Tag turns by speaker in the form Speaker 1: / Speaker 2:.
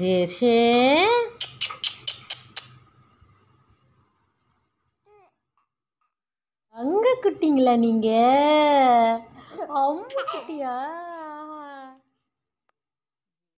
Speaker 1: যে
Speaker 2: அங்க
Speaker 3: குட்டிங்களா நீங்க அம்மா குட்டியா